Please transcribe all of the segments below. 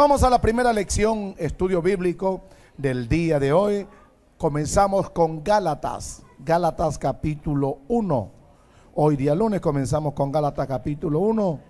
Vamos a la primera lección, estudio bíblico del día de hoy. Comenzamos con Gálatas, Gálatas capítulo 1. Hoy día lunes comenzamos con Gálatas capítulo 1.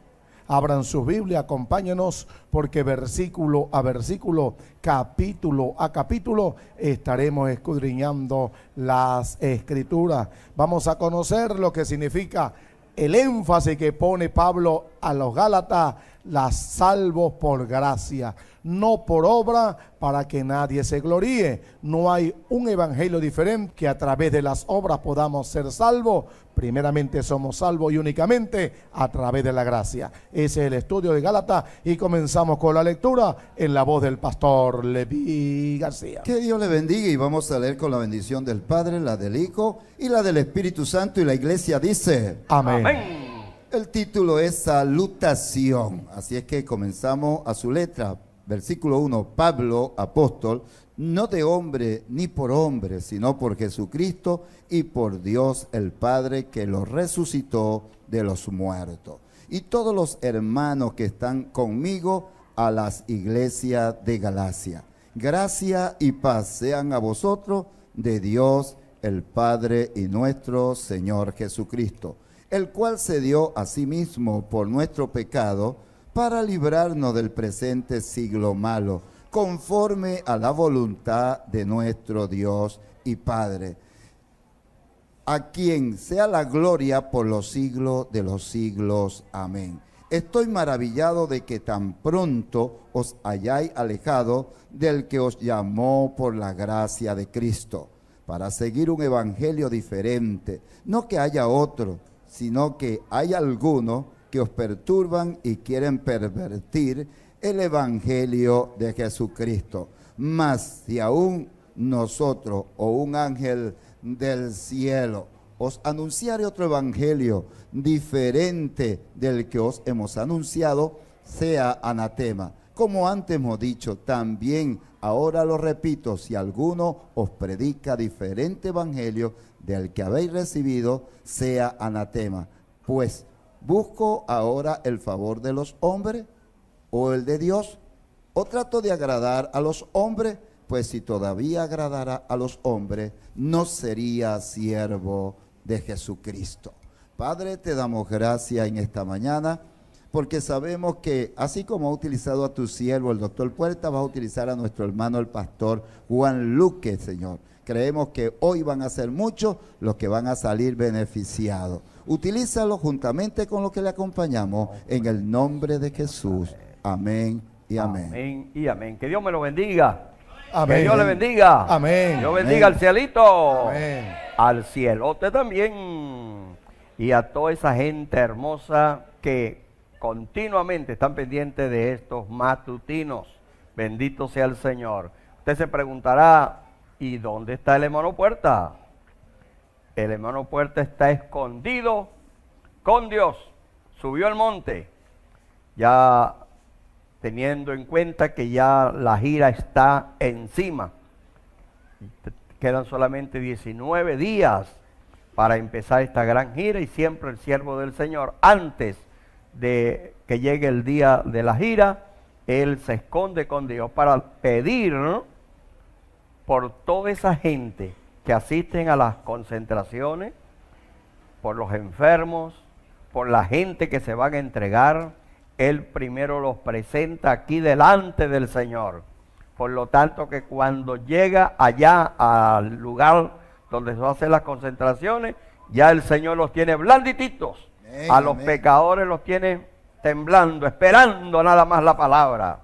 Abran su Biblia, acompáñenos, porque versículo a versículo, capítulo a capítulo, estaremos escudriñando las escrituras. Vamos a conocer lo que significa el énfasis que pone Pablo a los Gálatas las salvo por gracia, no por obra para que nadie se gloríe. No hay un evangelio diferente que a través de las obras podamos ser salvos. Primeramente somos salvos y únicamente a través de la gracia. Ese es el estudio de Gálatas y comenzamos con la lectura en la voz del pastor Levi García. Que Dios le bendiga y vamos a leer con la bendición del Padre, la del Hijo y la del Espíritu Santo y la iglesia dice. Amén. El título es Salutación. Así es que comenzamos a su letra. Versículo 1. Pablo, apóstol, no de hombre ni por hombre, sino por Jesucristo y por Dios el Padre que lo resucitó de los muertos. Y todos los hermanos que están conmigo a las iglesias de Galacia. Gracia y paz sean a vosotros de Dios el Padre y nuestro Señor Jesucristo el cual se dio a sí mismo por nuestro pecado, para librarnos del presente siglo malo, conforme a la voluntad de nuestro Dios y Padre, a quien sea la gloria por los siglos de los siglos. Amén. Estoy maravillado de que tan pronto os hayáis alejado del que os llamó por la gracia de Cristo, para seguir un evangelio diferente, no que haya otro sino que hay algunos que os perturban y quieren pervertir el Evangelio de Jesucristo. Mas si aún nosotros o un ángel del cielo os anunciare otro Evangelio diferente del que os hemos anunciado, sea anatema. Como antes hemos dicho, también ahora lo repito, si alguno os predica diferente Evangelio del que habéis recibido sea anatema. Pues, ¿busco ahora el favor de los hombres o el de Dios? ¿O trato de agradar a los hombres? Pues si todavía agradara a los hombres, no sería siervo de Jesucristo. Padre, te damos gracias en esta mañana porque sabemos que así como ha utilizado a tu siervo el doctor Puerta, va a utilizar a nuestro hermano el pastor Juan Luque, Señor. Creemos que hoy van a ser muchos los que van a salir beneficiados. Utilízalo juntamente con lo que le acompañamos en el nombre de Jesús. Amén y amén. Amén y amén. Que Dios me lo bendiga. Que Dios le bendiga. Amén. Dios bendiga al cielito. Amén. Al usted también. Y a toda esa gente hermosa que continuamente están pendientes de estos matutinos. Bendito sea el Señor. Usted se preguntará, ¿Y dónde está el hermano Puerta? El hermano Puerta está escondido con Dios. Subió al monte. Ya teniendo en cuenta que ya la gira está encima. Quedan solamente 19 días para empezar esta gran gira y siempre el siervo del Señor, antes de que llegue el día de la gira, él se esconde con Dios para pedir por toda esa gente que asisten a las concentraciones, por los enfermos, por la gente que se van a entregar. Él primero los presenta aquí delante del Señor. Por lo tanto que cuando llega allá al lugar donde se hacen las concentraciones, ya el Señor los tiene blandititos. a los pecadores los tiene temblando, esperando nada más la palabra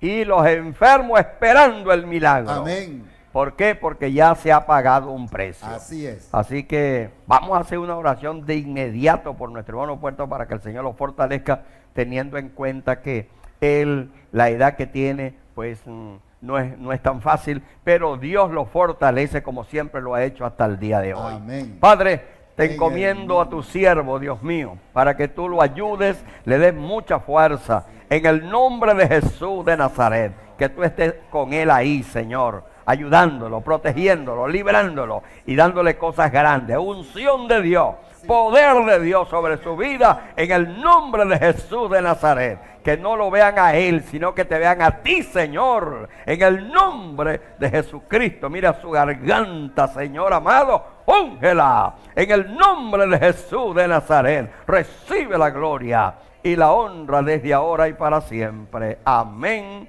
y los enfermos esperando el milagro. Amén. ¿Por qué? Porque ya se ha pagado un precio. Así es. Así que vamos a hacer una oración de inmediato por nuestro hermano Puerto para que el Señor lo fortalezca, teniendo en cuenta que él, la edad que tiene, pues mm, no es, no es tan fácil, pero Dios lo fortalece como siempre lo ha hecho hasta el día de hoy. Amén. Padre, te encomiendo a tu siervo, Dios mío, para que tú lo ayudes, le des mucha fuerza en el nombre de Jesús de Nazaret. Que tú estés con él ahí, Señor, ayudándolo, protegiéndolo, librándolo y dándole cosas grandes. Unción de Dios, poder de Dios sobre su vida en el nombre de Jesús de Nazaret. Que no lo vean a Él, sino que te vean a ti, Señor, en el nombre de Jesucristo. Mira su garganta, Señor amado, úngela en el nombre de Jesús de Nazaret. Recibe la gloria y la honra desde ahora y para siempre. Amén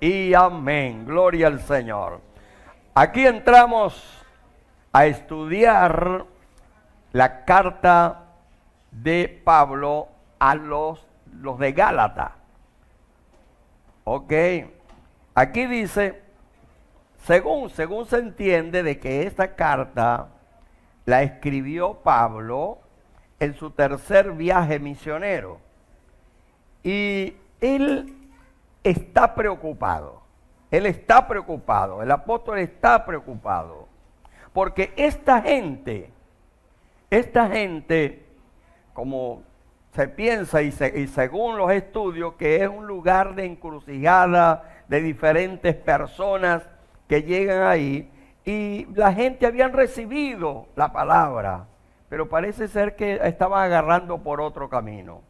y amén. Gloria al Señor. Aquí entramos a estudiar la carta de Pablo a los, los de Gálata. Ok. Aquí dice, según, según se entiende de que esta carta la escribió Pablo en su tercer viaje misionero. Y él está preocupado, él está preocupado, el apóstol está preocupado, porque esta gente, esta gente, como se piensa y, según los estudios que es un lugar de encrucijada de diferentes personas que llegan ahí y la gente habían recibido la palabra, pero parece ser que estaba agarrando por otro camino.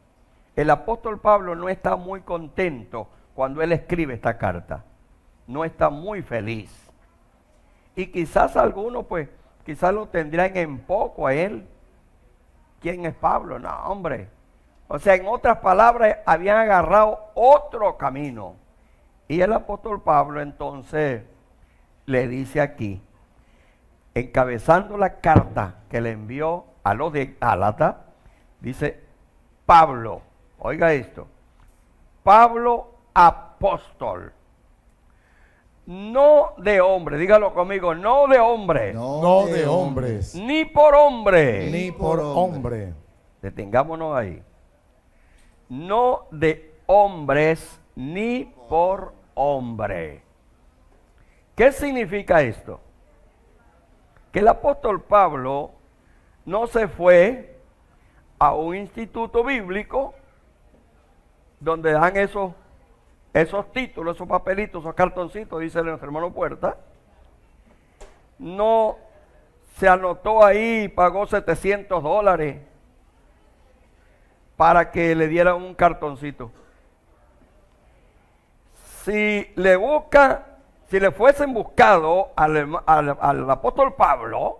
El apóstol Pablo no está muy contento cuando él escribe esta carta. No está muy feliz. Y quizás algunos, pues, quizás lo tendrían en poco a él. ¿Quién es Pablo? No, hombre. O sea, en otras palabras, habían agarrado otro camino. Y el apóstol Pablo entonces le dice aquí, encabezando la carta que le envió a los de Álata, dice, Pablo, Oiga esto. Pablo apóstol. No de hombre, dígalo conmigo, no de hombre. No, de, hombres. Ni por hombre. Ni por hombre. Detengámonos ahí. No de hombres ni por hombre. ¿Qué significa esto? Que el apóstol Pablo no se fue a un instituto bíblico donde dan esos, esos títulos, esos papelitos, esos cartoncitos, dice nuestro hermano Puerta, no se anotó ahí, pagó 700 dólares para que le dieran un cartoncito. Si le busca, si le fuesen buscado al, al apóstol Pablo,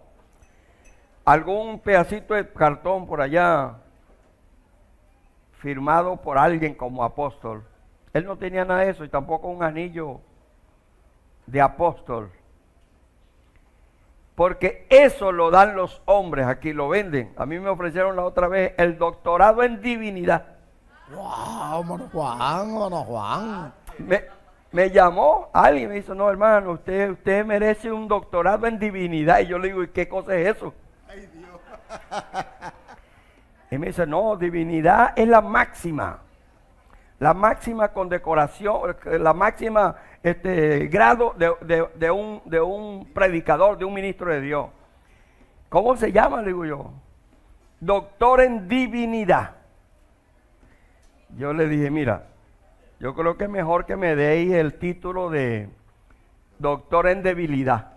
algún pedacito de cartón por allá firmado por alguien como apóstol. Él no tenía nada de eso y tampoco un anillo de apóstol. Porque eso lo dan los hombres, aquí lo venden. A mí me ofrecieron la otra vez el doctorado en divinidad. ¡Wow! Mono Juan, Juan. Me, llamó alguien me dijo, no hermano, usted, usted merece un doctorado en divinidad. Y yo le digo, ¿y qué cosa es eso? Ay, Dios. Y me dice, no, divinidad es la máxima. La máxima condecoración, la máxima este, grado de, un, de un predicador, de un ministro de Dios. ¿Cómo se llama? Le digo yo. Doctor en divinidad. Yo le dije, mira, yo creo que es mejor que me deis el título de doctor en debilidad.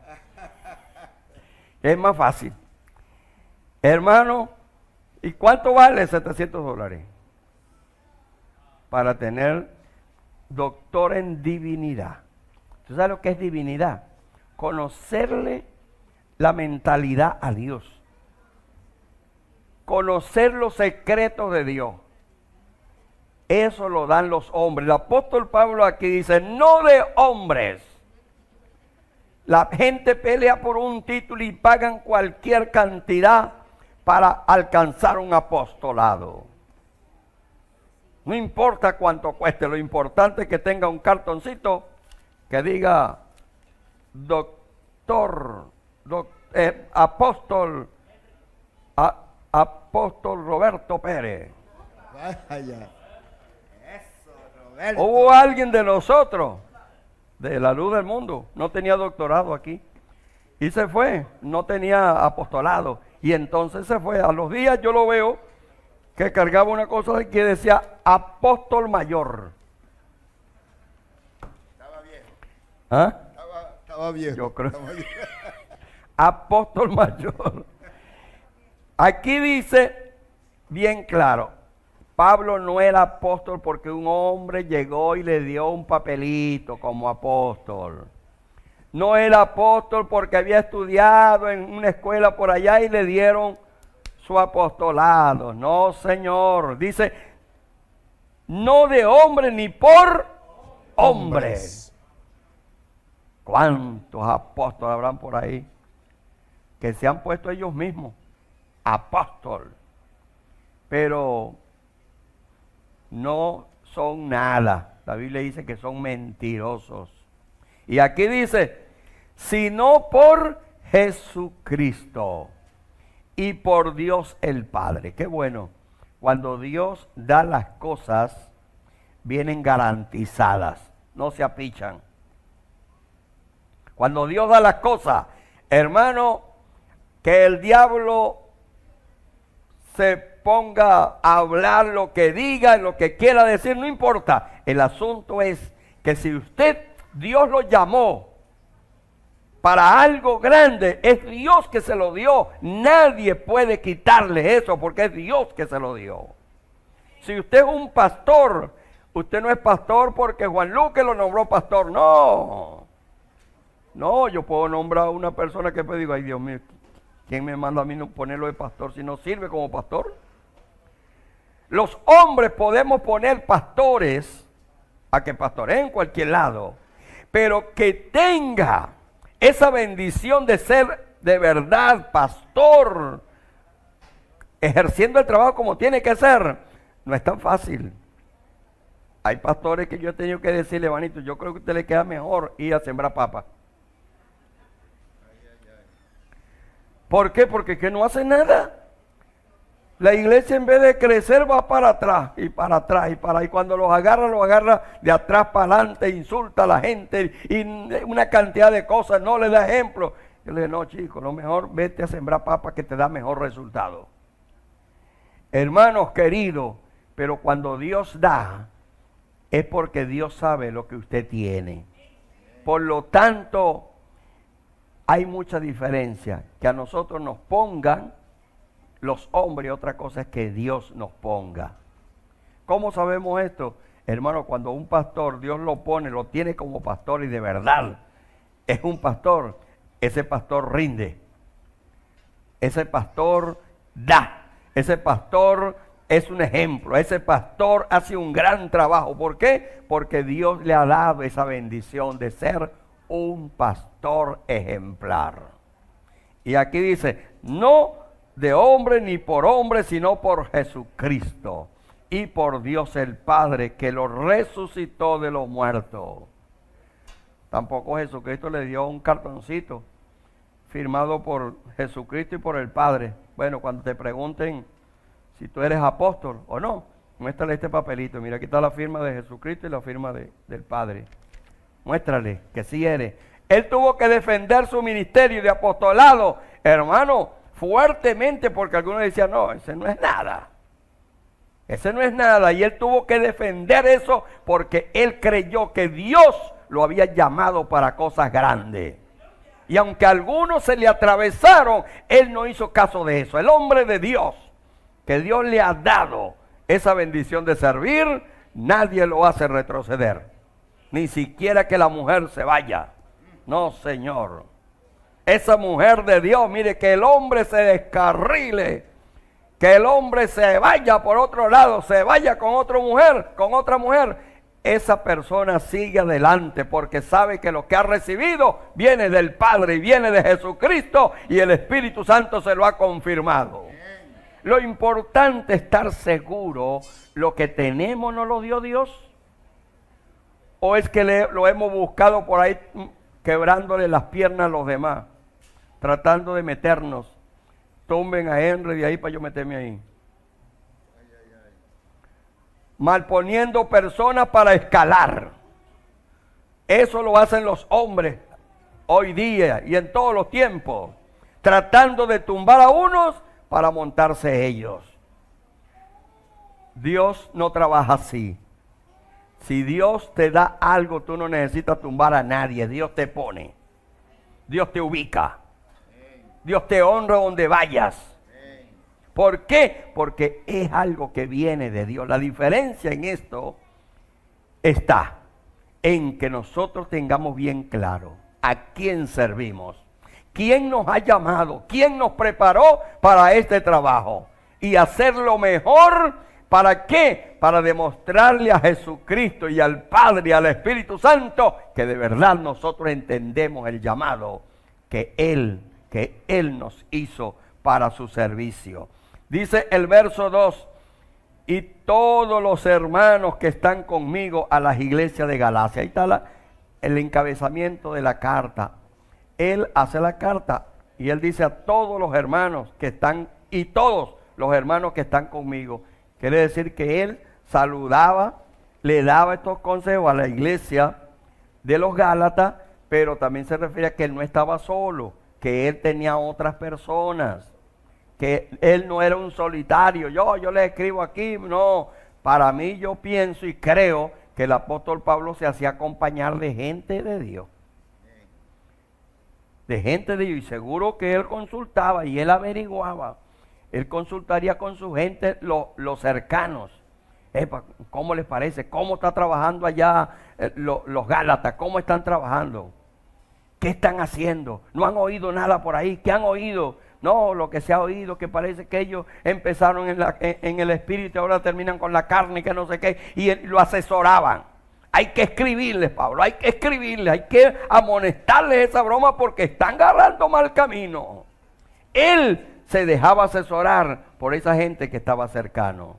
Es más fácil. Hermano, ¿Y cuánto vale 700 dólares? Para tener doctor en divinidad. ¿Tú sabes lo que es divinidad? Conocerle la mentalidad a Dios. Conocer los secretos de Dios. Eso lo dan los hombres. El apóstol Pablo aquí dice, no de hombres. La gente pelea por un título y pagan cualquier cantidad para alcanzar un apostolado. No importa cuánto cueste, lo importante es que tenga un cartoncito que diga doctor, eh, apóstol, apóstol Roberto Pérez. Vaya. Eso, Roberto. Hubo alguien de nosotros, de la luz del mundo, no tenía doctorado aquí. Y se fue, no tenía apostolado. Y entonces se fue. A los días yo lo veo que cargaba una cosa que decía apóstol mayor. Estaba ¿Ah? Estaba, Yo creo. apóstol mayor. Aquí dice bien claro, Pablo no era apóstol porque un hombre llegó y le dio un papelito como apóstol no era apóstol porque había estudiado en una escuela por allá y le dieron su apostolado. No, Señor. Dice, no de hombre ni por hombres. ¿Cuántos apóstoles habrán por ahí que se han puesto ellos mismos? Apóstol. Pero no son nada. La Biblia dice que son mentirosos y aquí dice, sino por Jesucristo y por Dios el Padre. Qué bueno, cuando Dios da las cosas, vienen garantizadas, no se apichan. Cuando Dios da las cosas, hermano, que el diablo se ponga a hablar lo que diga, lo que quiera decir, no importa. El asunto es que si usted Dios lo llamó para algo grande. Es Dios que se lo dio. Nadie puede quitarle eso porque es Dios que se lo dio. Si usted es un pastor, usted no es pastor porque Juan Luque lo nombró pastor. No. No, yo puedo nombrar a una persona que me diga, ay Dios mío, ¿quién me manda a mí no ponerlo de pastor si no sirve como pastor? Los hombres podemos poner pastores a que pastoreen cualquier lado pero que tenga esa bendición de ser de verdad pastor, ejerciendo el trabajo como tiene que ser, no es tan fácil. Hay pastores que yo he tenido que decirle, Vanito, yo creo que a usted le queda mejor ir a sembrar papas. ¿Por qué? Porque que no hace nada. La iglesia en vez de crecer va para atrás y para atrás y para ahí. cuando los agarra los agarra de atrás para adelante, insulta a la gente y una cantidad de cosas, no le da ejemplo. Yo le digo no chico, lo mejor vete a sembrar papa que te da mejor resultado. Hermanos queridos, pero cuando Dios da es porque Dios sabe lo que usted tiene. Por lo tanto, hay mucha diferencia que a nosotros nos pongan los hombres, otra cosa es que Dios nos ponga. ¿Cómo sabemos esto? Hermano, cuando un pastor, Dios lo pone, lo tiene como pastor y de verdad es un pastor, ese pastor rinde. Ese pastor da. Ese pastor es un ejemplo. Ese pastor hace un gran trabajo. ¿Por qué? Porque Dios le ha dado esa bendición de ser un pastor ejemplar. Y aquí dice, no de hombre ni por hombre, sino por Jesucristo y por Dios el Padre que lo resucitó de los muertos. Tampoco Jesucristo le dio un cartoncito firmado por Jesucristo y por el Padre. Bueno, cuando te pregunten si tú eres apóstol o no, muéstrale este papelito. Mira, aquí está la firma de Jesucristo y la firma del Padre. Muéstrale que sí eres. Él tuvo que defender su ministerio de apostolado. Hermano, fuertemente porque algunos decían, no, ese no es nada. Ese no es nada. Y él tuvo que defender eso porque él creyó que Dios lo había llamado para cosas grandes. Y aunque algunos se le atravesaron, él no hizo caso de eso. El hombre de Dios, que Dios le ha dado esa bendición de servir, nadie lo hace retroceder. Ni siquiera que la mujer se vaya. No, Señor esa mujer de Dios. Mire, que el hombre se descarrile, que el hombre se vaya por otro lado, se vaya con otra mujer, con otra mujer. Esa persona sigue adelante porque sabe que lo que ha recibido viene del Padre y viene de Jesucristo y el Espíritu Santo se lo ha confirmado. Lo importante es estar seguro, lo que tenemos no lo dio Dios. ¿O es que lo hemos buscado por ahí quebrándole las piernas a los demás? tratando de meternos. Tumben a Henry de ahí para yo meterme ahí. Malponiendo personas para escalar. Eso lo hacen los hombres hoy día y en todos los tiempos. Tratando de tumbar a unos para montarse ellos. Dios no trabaja así. Si Dios te da algo, tú no necesitas tumbar a nadie. Dios te pone. Dios te ubica. Dios te honra donde vayas. ¿Por qué? Porque es algo que viene de Dios. La diferencia en esto está en que nosotros tengamos bien claro a quién servimos, quién nos ha llamado, quién nos preparó para este trabajo y hacerlo mejor. ¿Para qué? Para demostrarle a Jesucristo y al Padre y al Espíritu Santo que de verdad nosotros entendemos el llamado que Él que Él nos hizo para su servicio. Dice el verso 2, y todos los hermanos que están conmigo a las iglesias de Galacia. Ahí está el encabezamiento de la carta. Él hace la carta y él dice a todos los hermanos que están, y todos los hermanos que están conmigo. Quiere decir que él saludaba, le daba estos consejos a la iglesia de los Gálatas, pero también se refiere a que él no estaba solo que él tenía otras personas, que él no era un solitario. Yo, yo le escribo aquí, no. Para mí yo pienso y creo que el apóstol Pablo se hacía acompañar de gente de Dios. De gente de Dios. Y seguro que él consultaba y él averiguaba. Él consultaría con su gente, los cercanos. ¿Cómo les parece? ¿Cómo está trabajando allá eh, los Gálatas? ¿Cómo están trabajando? ¿Qué están haciendo? ¿No han oído nada por ahí? ¿Qué han oído? No, lo que se ha oído, que parece que ellos empezaron en, el espíritu y ahora terminan con la carne, que no sé qué, y lo asesoraban. Hay que escribirles, Pablo, hay que escribirles, hay que amonestarles esa broma porque están agarrando mal camino. Él se dejaba asesorar por esa gente que estaba cercano.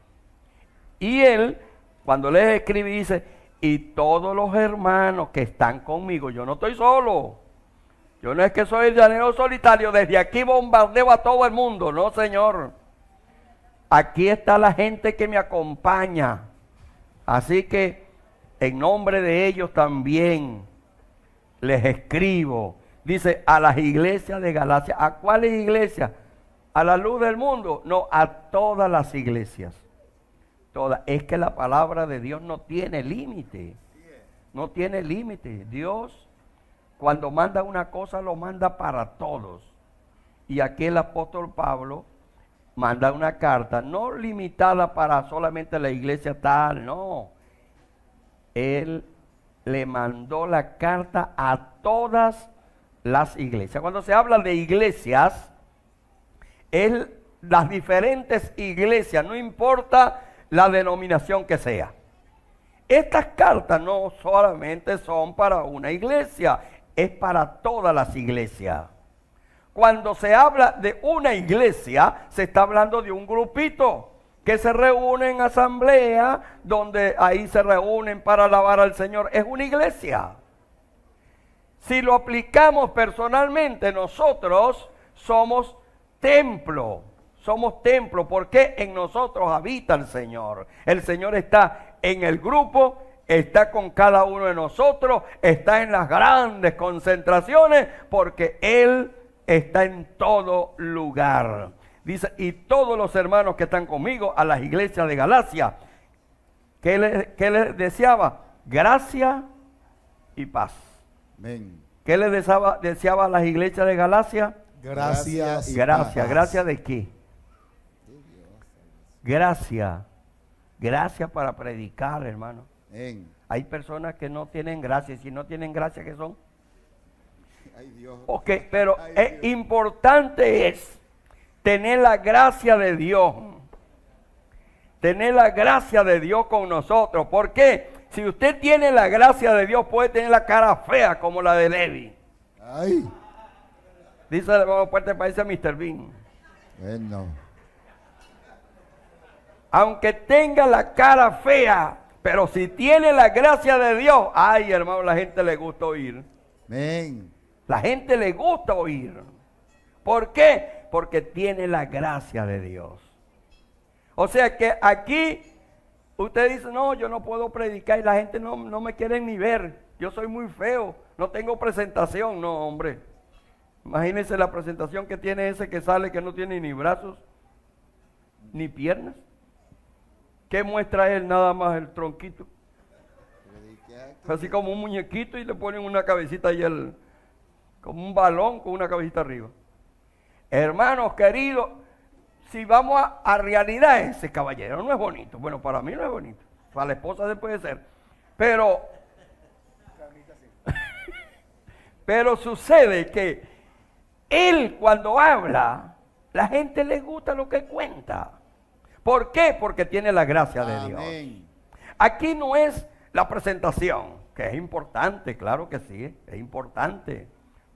Y él, cuando les escribe, dice, y todos los hermanos que están conmigo, yo no estoy solo. Yo no es que soy el llanero solitario, desde aquí bombardeo a todo el mundo, no señor. Aquí está la gente que me acompaña. Así que en nombre de ellos también les escribo. Dice, a las iglesias de Galacia. ¿A cuáles iglesias? ¿A la luz del mundo? No, a todas las iglesias. Todas. Es que la palabra de Dios no tiene límite. No tiene límite. Dios cuando manda una cosa, lo manda para todos. Y aquí el apóstol Pablo manda una carta, no limitada para solamente la iglesia tal, no. Él le mandó la carta a todas las iglesias. Cuando se habla de iglesias, Él... las diferentes iglesias, no importa la denominación que sea. Estas cartas no solamente son para una iglesia, es para todas las iglesias. Cuando se habla de una iglesia, se está hablando de un grupito que se reúne en asamblea, donde ahí se reúnen para alabar al Señor. Es una iglesia. Si lo aplicamos personalmente, nosotros somos templo. Somos templo porque en nosotros habita el Señor. El Señor está en el grupo está con cada uno de nosotros, está en las grandes concentraciones, porque Él está en todo lugar. Dice, y todos los hermanos que están conmigo a las iglesias de Galacia, ¿qué les, deseaba? Gracia y paz. ¿Qué les deseaba, a las iglesias de Galacia? Gracias. Y gracias. ¿Gracias de qué? Gracias. Gracias para predicar, hermano. Hay personas que no tienen gracia. Si no tienen gracia, ¿qué son? Dios. Ok, pero Es importante es tener la gracia de Dios. Tener la gracia de Dios con nosotros. Porque Si usted tiene la gracia de Dios, puede tener la cara fea como la de Levi. Ay. Dice el hermano para parece a Mr. Bean. Aunque tenga la cara fea, pero si tiene la gracia de Dios, ay hermano, la gente le gusta oír. La gente le gusta oír. ¿Por qué? Porque tiene la gracia de Dios. O sea que aquí usted dice, no, yo no puedo predicar y la gente no, no me quiere ni ver. Yo soy muy feo, no tengo presentación. No, hombre. Imagínense la presentación que tiene ese que sale que no tiene ni brazos, ni piernas. ¿Qué muestra él? Nada más el tronquito. Así como un muñequito y le ponen una cabecita ahí, el, como un balón con una cabecita arriba. Hermanos queridos, si vamos a, realidad, ese caballero no es bonito. Bueno, para mí no es bonito. Para la esposa se puede ser. Pero, pero sucede que él cuando habla, la gente le gusta lo que cuenta. ¿Por qué? Porque tiene la gracia de Dios. Aquí no es la presentación, que es importante, claro que sí, es importante.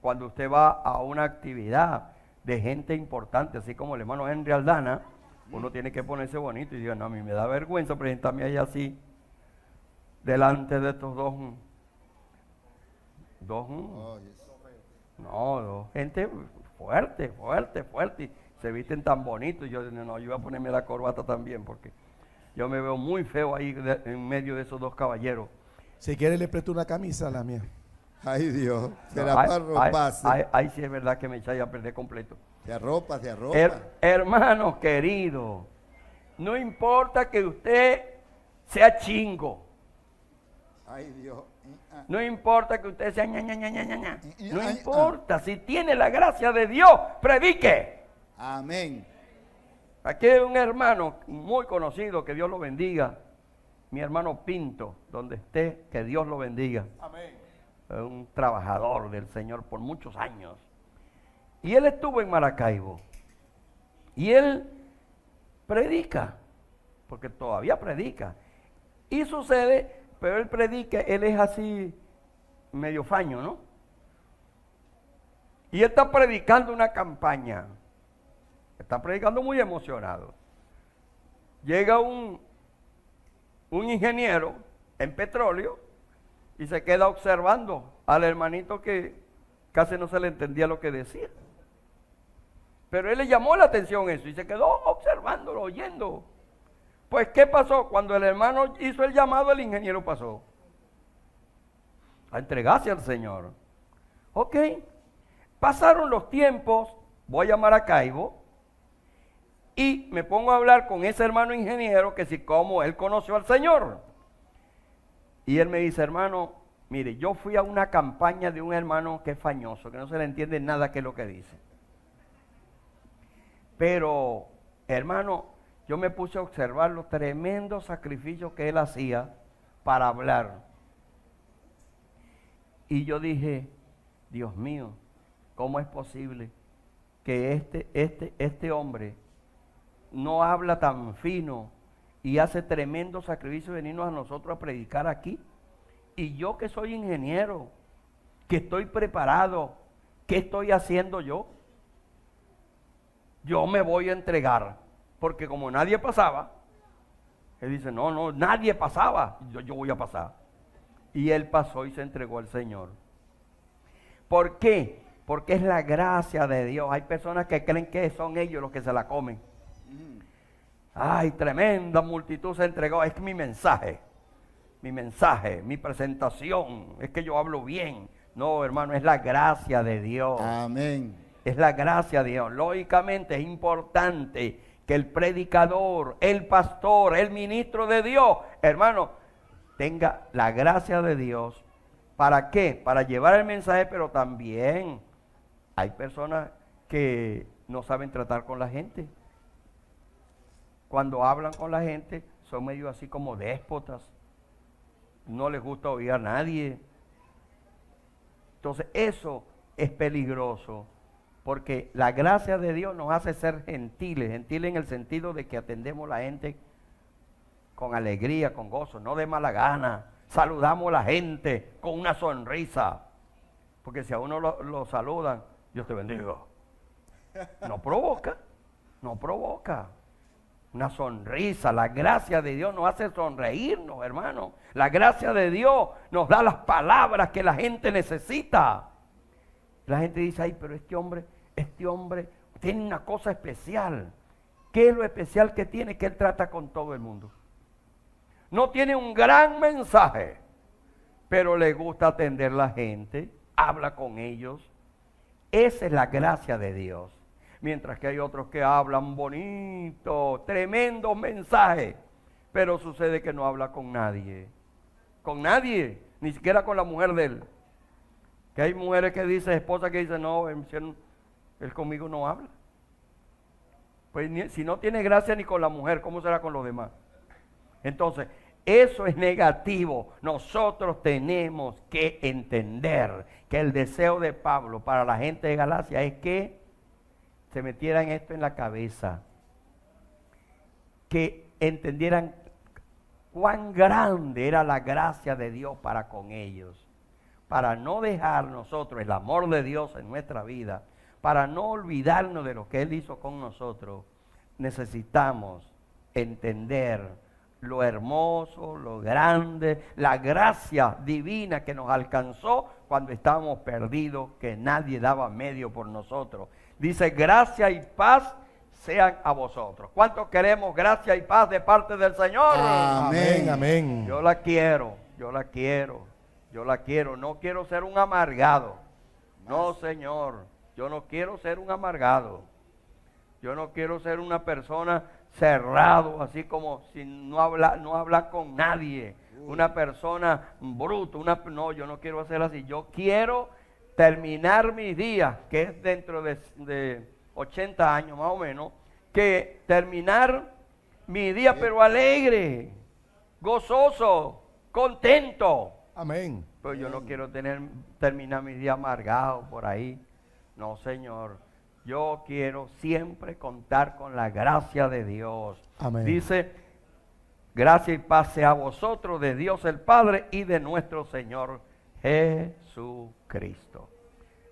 Cuando usted va a una actividad de gente importante, así como el hermano Henry Aldana, uno tiene que ponerse bonito y decir, no, a mí me da vergüenza presentarme ahí así, delante de estos dos. Mm, dos. Mm, oh, no, dos gente fuerte, fuerte, fuerte se visten tan bonitos. Yo no, yo voy a ponerme la corbata también porque yo me veo muy feo ahí en medio de esos dos caballeros. Si quiere le presto una camisa a la mía. Ay Dios, se no, la ay, Ahí sí es verdad que me echáis a perder completo. Se arropa, se arropa. hermanos queridos, no importa que usted sea chingo. Ay Dios. No importa que usted sea ña, ña, ña. No importa. Si tiene la gracia de Dios, predique. Amén. Aquí hay un hermano muy conocido, que Dios lo bendiga. Mi hermano Pinto, donde esté, que Dios lo bendiga. Amén. Un trabajador del Señor por muchos años. Y él estuvo en Maracaibo. Y él predica, porque todavía predica. Y sucede, pero él predica, él es así medio faño, ¿no? Y él está predicando una campaña. Está predicando muy emocionado. Llega un, un ingeniero en petróleo y se queda observando al hermanito que casi no se le entendía lo que decía. Pero él le llamó la atención eso y se quedó observándolo, oyendo. Pues, ¿qué pasó? Cuando el hermano hizo el llamado, el ingeniero pasó. A entregarse al Señor. Ok. Pasaron los tiempos. Voy a llamar a Maracaibo. Y me pongo a hablar con ese hermano ingeniero que si como él conoció al Señor. Y él me dice, hermano, mire, yo fui a una campaña de un hermano que es fañoso, que no se le entiende nada que es lo que dice. Pero, hermano, yo me puse a observar los tremendos sacrificios que él hacía para hablar. Y yo dije, Dios mío, ¿cómo es posible que este, este, este hombre no habla tan fino y hace tremendo sacrificio venirnos a nosotros a predicar aquí. Y yo que soy ingeniero, que estoy preparado, ¿qué estoy haciendo yo? Yo me voy a entregar, porque como nadie pasaba, él dice, no, no, nadie pasaba, yo, yo voy a pasar. Y él pasó y se entregó al Señor. ¿Por qué? Porque es la gracia de Dios. Hay personas que creen que son ellos los que se la comen. Ay, tremenda multitud se entregó. Es mi mensaje, mi mensaje, mi presentación, es que yo hablo bien. No, hermano, es la gracia de Dios. Amén. Es la gracia de Dios. Lógicamente es importante que el predicador, el pastor, el ministro de Dios, hermano, tenga la gracia de Dios. ¿Para qué? Para llevar el mensaje, pero también hay personas que no saben tratar con la gente cuando hablan con la gente son medio así como déspotas. No les gusta oír a nadie. Entonces eso es peligroso porque la gracia de Dios nos hace ser gentiles, gentiles en el sentido de que atendemos a la gente con alegría, con gozo, no de mala gana. Saludamos a la gente con una sonrisa, porque si a uno lo, lo saludan, Dios te bendiga. No provoca, no provoca una sonrisa. La gracia de Dios nos hace sonreírnos, hermano. La gracia de Dios nos da las palabras que la gente necesita. La gente dice, ay, pero este hombre, este hombre tiene una cosa especial. ¿Qué es lo especial que tiene? Que él trata con todo el mundo. No tiene un gran mensaje, pero le gusta atender a la gente, habla con ellos. Esa es la gracia de Dios mientras que hay otros que hablan bonito, tremendo mensaje, pero sucede que no habla con nadie, con nadie, ni siquiera con la mujer de él. Que hay mujeres que dicen, esposa que dice, no, em, él conmigo no habla. Pues si no tiene gracia ni con la mujer, ¿cómo será con los demás? Entonces, eso es negativo. Nosotros tenemos que entender que el deseo de Pablo para la gente de Galacia es que se metieran esto en la cabeza, que entendieran cuán grande era la gracia de Dios para con ellos, para no dejar nosotros el amor de Dios en nuestra vida, para no olvidarnos de lo que Él hizo con nosotros, necesitamos entender lo hermoso, lo grande, la gracia divina que nos alcanzó cuando estábamos perdidos, que nadie daba medio por nosotros. Dice, gracia y paz sean a vosotros. ¿Cuántos queremos gracia y paz de parte del Señor? Amén, amén, Yo la quiero, yo la quiero, yo la quiero. No quiero ser un amargado. No, Señor, yo no quiero ser un amargado. Yo no quiero ser una persona cerrado, así como si no habla, no habla con nadie. Una persona bruto una, no, yo no quiero hacer así. Yo quiero terminar mi día, que es dentro de, 80 años más o menos, que terminar mi día, pero alegre, gozoso, contento. Amén. Pero yo no quiero tener, terminar mi día amargado por ahí. No, Señor. Yo quiero siempre contar con la gracia de Dios. Amén. Dice, gracia y paz sea a vosotros, de Dios el Padre y de nuestro Señor Jesucristo.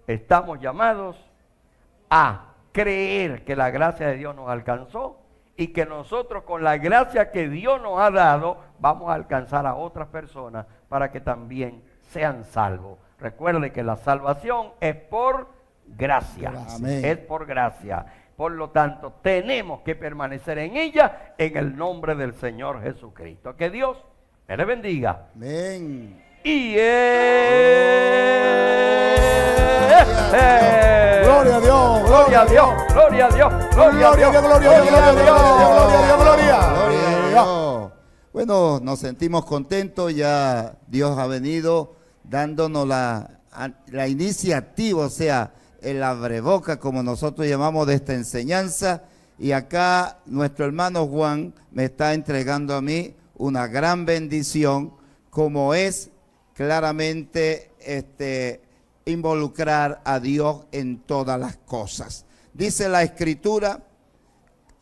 Estamos llamados a creer que la gracia de Dios nos alcanzó y que nosotros con la gracia que Dios nos ha dado vamos a alcanzar a otras personas para que también sean salvos. Recuerde que la salvación es por gracia. Es por gracia. Por lo tanto, tenemos que permanecer en ella en el nombre del Señor Jesucristo. Que Dios le bendiga. Amén y es... Eh, gloria a Dios, gloria a Dios, gloria a Dios, gloria a Dios, gloria a Dios, gloria a Dios, gloria a Dios. Bueno, nos sentimos contentos, ya Dios ha venido dándonos la, la iniciativa, o sea, el abreboca, como nosotros llamamos, de esta enseñanza. Y acá nuestro hermano Juan me está entregando a mí una gran bendición, como es claramente este, involucrar a Dios en todas las cosas. Dice la escritura,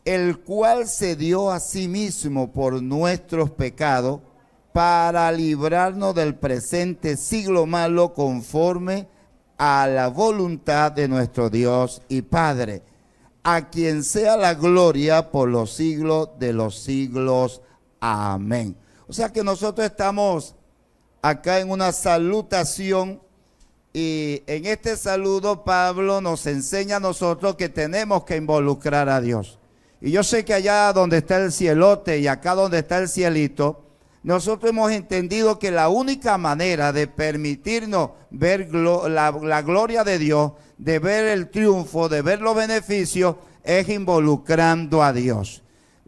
el cual se dio a sí mismo por nuestros pecados para librarnos del presente siglo malo conforme a la voluntad de nuestro Dios y Padre, a quien sea la gloria por los siglos de los siglos. Amén. O sea que nosotros estamos acá en una salutación y en este saludo Pablo nos enseña a nosotros que tenemos que involucrar a Dios. Y yo sé que allá donde está el cielote y acá donde está el cielito, nosotros hemos entendido que la única manera de permitirnos ver la, gloria de Dios, de ver el triunfo, de ver los beneficios, es involucrando a Dios.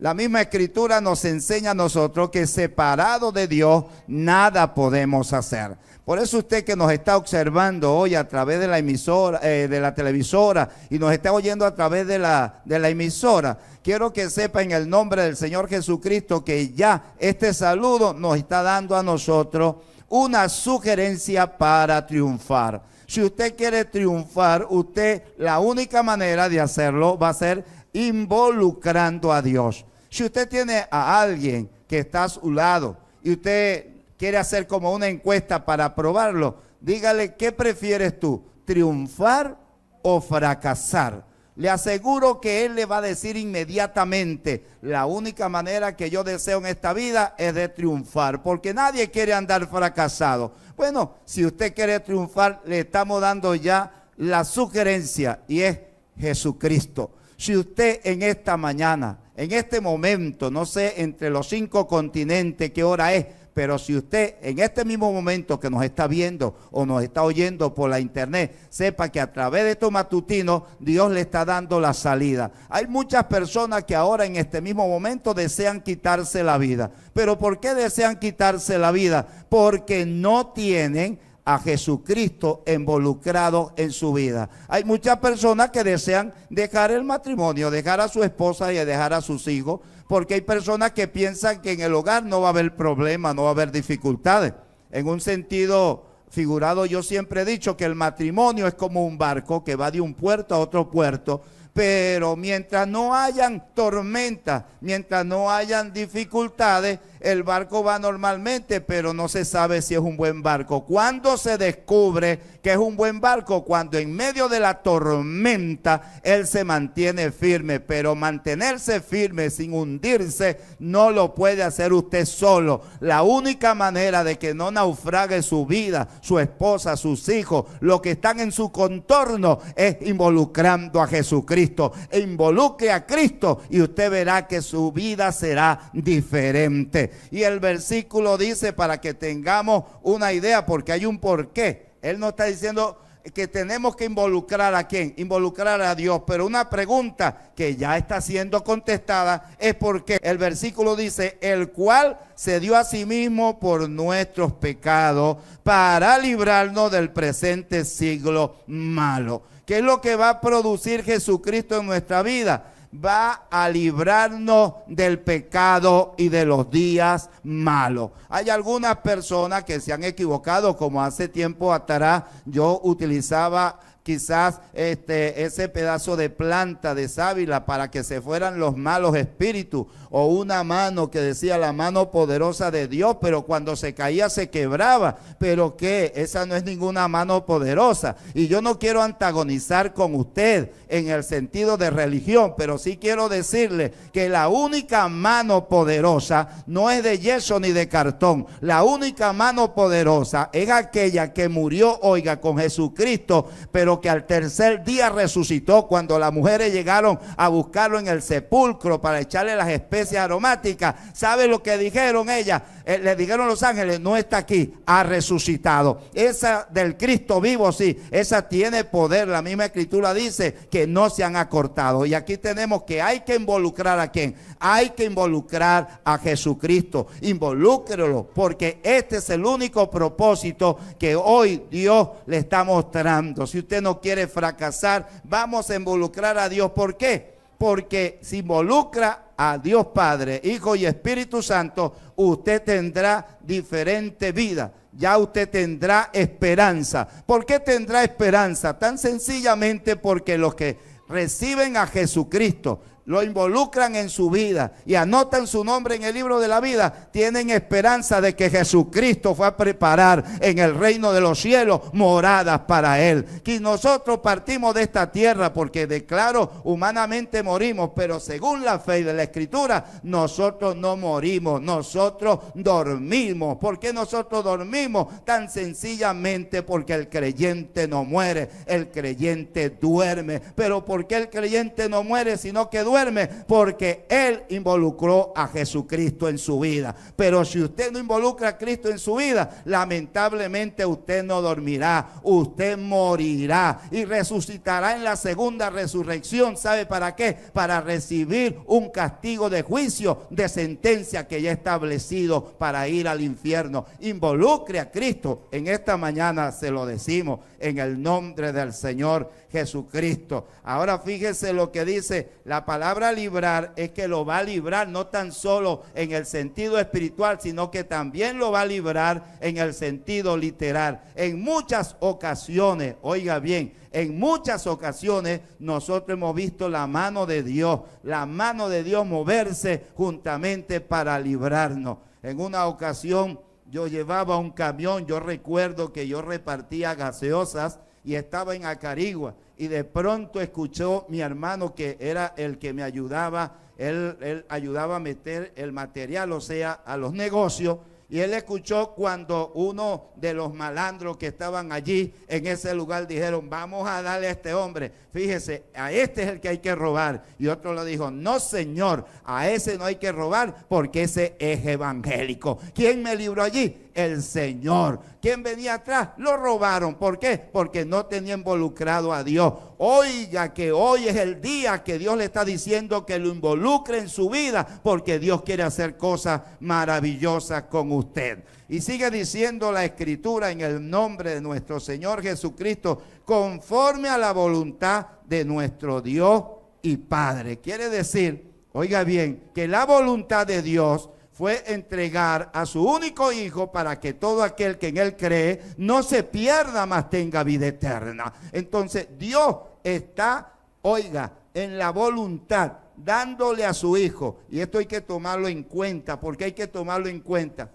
La misma escritura nos enseña a nosotros que separado de Dios nada podemos hacer. Por eso usted que nos está observando hoy a través de la emisora, eh, de la televisora y nos está oyendo a través de la, de la emisora, quiero que sepa en el nombre del Señor Jesucristo que ya este saludo nos está dando a nosotros una sugerencia para triunfar. Si usted quiere triunfar, usted la única manera de hacerlo va a ser involucrando a Dios. Si usted tiene a alguien que está a su lado y usted quiere hacer como una encuesta para probarlo, dígale qué prefieres tú, triunfar o fracasar. Le aseguro que él le va a decir inmediatamente, la única manera que yo deseo en esta vida es de triunfar, porque nadie quiere andar fracasado. Bueno, si usted quiere triunfar, le estamos dando ya la sugerencia y es Jesucristo. Si usted en esta mañana en este momento, no sé entre los cinco continentes qué hora es, pero si usted en este mismo momento que nos está viendo o nos está oyendo por la internet, sepa que a través de estos matutinos Dios le está dando la salida. Hay muchas personas que ahora en este mismo momento desean quitarse la vida. ¿Pero por qué desean quitarse la vida? Porque no tienen a Jesucristo involucrado en su vida. Hay muchas personas que desean dejar el matrimonio, dejar a su esposa y dejar a sus hijos, porque hay personas que piensan que en el hogar no va a haber problemas, no va a haber dificultades. En un sentido figurado, yo siempre he dicho que el matrimonio es como un barco que va de un puerto a otro puerto pero mientras no hayan tormentas, mientras no hayan dificultades, el barco va normalmente, pero no se sabe si es un buen barco. Cuando se descubre que es un buen barco cuando en medio de la tormenta él se mantiene firme, pero mantenerse firme sin hundirse no lo puede hacer usted solo. La única manera de que no naufrague su vida, su esposa, sus hijos, lo que están en su contorno es involucrando a Jesucristo. E involucre a Cristo y usted verá que su vida será diferente. Y el versículo dice para que tengamos una idea, porque hay un porqué él no está diciendo que tenemos que involucrar a quién, involucrar a Dios. Pero una pregunta que ya está siendo contestada es porque el versículo dice, el cual se dio a sí mismo por nuestros pecados para librarnos del presente siglo malo. ¿Qué es lo que va a producir Jesucristo en nuestra vida? va a librarnos del pecado y de los días malos. Hay algunas personas que se han equivocado, como hace tiempo atrás yo utilizaba quizás este, ese pedazo de planta de sábila para que se fueran los malos espíritus, o una mano que decía la mano poderosa de Dios, pero cuando se caía se quebraba, pero que esa no es ninguna mano poderosa. Y yo no quiero antagonizar con usted en el sentido de religión, pero sí quiero decirle que la única mano poderosa no es de yeso ni de cartón, la única mano poderosa es aquella que murió, oiga, con Jesucristo, pero que al tercer día resucitó cuando las mujeres llegaron a buscarlo en el sepulcro para echarle las especies aromáticas. ¿Sabe lo que dijeron ellas? Eh, le dijeron los ángeles, no está aquí, ha resucitado. Esa del Cristo vivo, sí, esa tiene poder. La misma escritura dice que no se han acortado. Y aquí tenemos que hay que involucrar a quien Hay que involucrar a Jesucristo. Involúcrelo, porque este es el único propósito que hoy Dios le está mostrando. Si usted no quiere fracasar, vamos a involucrar a Dios. ¿Por qué? Porque si involucra a Dios Padre, Hijo y Espíritu Santo, usted tendrá diferente vida. Ya usted tendrá esperanza. ¿Por qué tendrá esperanza? Tan sencillamente porque los que reciben a Jesucristo, lo involucran en su vida y anotan su nombre en el libro de la vida, tienen esperanza de que Jesucristo fue a preparar en el reino de los cielos moradas para él. Que nosotros partimos de esta tierra porque declaro humanamente morimos, pero según la fe de la escritura, nosotros no morimos, nosotros dormimos. ¿Por qué nosotros dormimos? Tan sencillamente porque el creyente no muere, el creyente duerme. Pero ¿por qué el creyente no muere sino que duerme? duerme? Porque Él involucró a Jesucristo en su vida. Pero si usted no involucra a Cristo en su vida, lamentablemente usted no dormirá, usted morirá y resucitará en la segunda resurrección. ¿Sabe para qué? Para recibir un castigo de juicio, de sentencia que ya establecido para ir al infierno. Involucre a Cristo. En esta mañana se lo decimos en el nombre del Señor Jesucristo. Ahora fíjese lo que dice la palabra palabra librar es que lo va a librar no tan solo en el sentido espiritual, sino que también lo va a librar en el sentido literal. En muchas ocasiones, oiga bien, en muchas ocasiones nosotros hemos visto la mano de Dios, la mano de Dios moverse juntamente para librarnos. En una ocasión yo llevaba un camión, yo recuerdo que yo repartía gaseosas y estaba en Acarigua y de pronto escuchó mi hermano que era el que me ayudaba, él, ayudaba a meter el material, o sea, a los negocios. Y él escuchó cuando uno de los malandros que estaban allí en ese lugar dijeron, vamos a darle a este hombre, fíjese, a este es el que hay que robar. Y otro le dijo, no señor, a ese no hay que robar porque ese es evangélico. ¿Quién me libró allí? el Señor. quien venía atrás? Lo robaron. ¿Por qué? Porque no tenía involucrado a Dios. Oiga que hoy es el día que Dios le está diciendo que lo involucre en su vida porque Dios quiere hacer cosas maravillosas con usted. Y sigue diciendo la escritura en el nombre de nuestro Señor Jesucristo, conforme a la voluntad de nuestro Dios y Padre. Quiere decir, oiga bien, que la voluntad de Dios fue entregar a su único hijo para que todo aquel que en él cree no se pierda, más tenga vida eterna. Entonces Dios está, oiga, en la voluntad, dándole a su hijo. Y esto hay que tomarlo en cuenta, porque hay que tomarlo en cuenta.